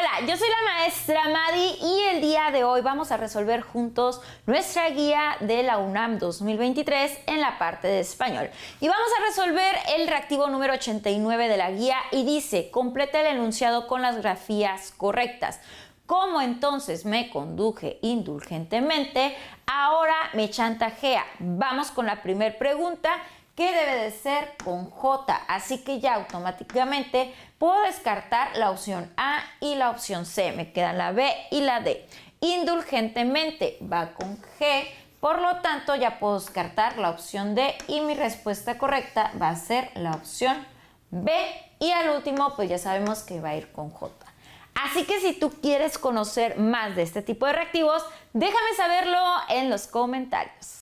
Hola, yo soy la maestra Madi y el día de hoy vamos a resolver juntos nuestra guía de la UNAM 2023 en la parte de español. Y vamos a resolver el reactivo número 89 de la guía y dice, completa el enunciado con las grafías correctas. Como entonces me conduje indulgentemente, ahora me chantajea. Vamos con la primera pregunta que debe de ser con J. Así que ya automáticamente puedo descartar la opción A y la opción C. Me quedan la B y la D. Indulgentemente va con G. Por lo tanto, ya puedo descartar la opción D y mi respuesta correcta va a ser la opción B. Y al último, pues ya sabemos que va a ir con J. Así que si tú quieres conocer más de este tipo de reactivos, déjame saberlo en los comentarios.